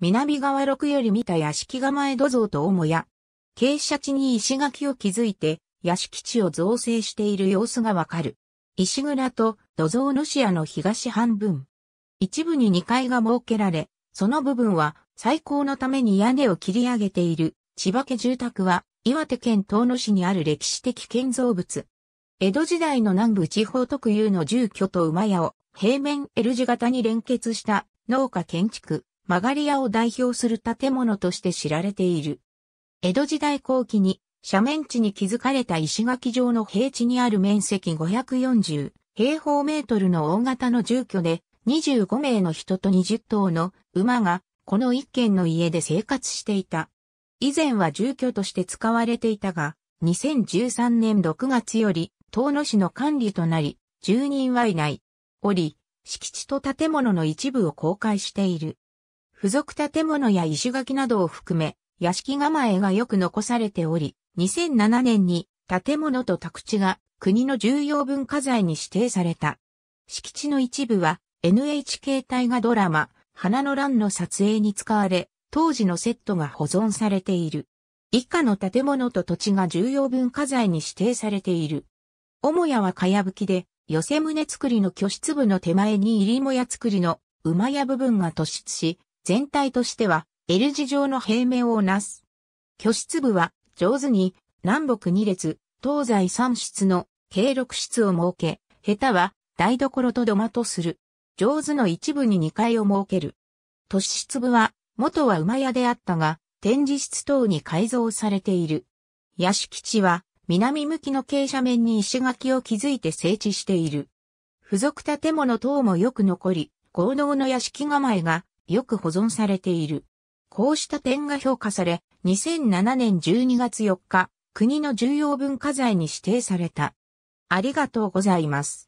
南側六より見た屋敷構え土蔵と母屋。傾斜地に石垣を築いて、屋敷地を造成している様子がわかる。石蔵と土蔵の視野の東半分。一部に2階が設けられ、その部分は最高のために屋根を切り上げている千葉家住宅は岩手県東野市にある歴史的建造物。江戸時代の南部地方特有の住居と馬屋を平面 L 字型に連結した農家建築、曲がり屋を代表する建物として知られている。江戸時代後期に斜面地に築かれた石垣状の平地にある面積540平方メートルの大型の住居で25名の人と20頭の馬がこの一軒の家で生活していた。以前は住居として使われていたが、2013年6月より遠野市の管理となり、住人はいない。おり、敷地と建物の一部を公開している。付属建物や石垣などを含め、屋敷構えがよく残されており、2007年に建物と宅地が国の重要文化財に指定された。敷地の一部は NHK 大河ドラマ、花の乱の撮影に使われ、当時のセットが保存されている。以下の建物と土地が重要文化財に指定されている。母屋は茅葺きで、寄せ棟造りの居室部の手前に入りも屋造りの馬屋部分が突出し、全体としては L 字状の平面をなす。居室部は上手に南北2列、東西3室の計6室を設け、下手は台所と土間とする。上手の一部に2階を設ける。都市室部は元は馬屋であったが、展示室等に改造されている。屋敷地は南向きの傾斜面に石垣を築いて整地している。付属建物等もよく残り、合同の屋敷構えがよく保存されている。こうした点が評価され、2007年12月4日、国の重要文化財に指定された。ありがとうございます。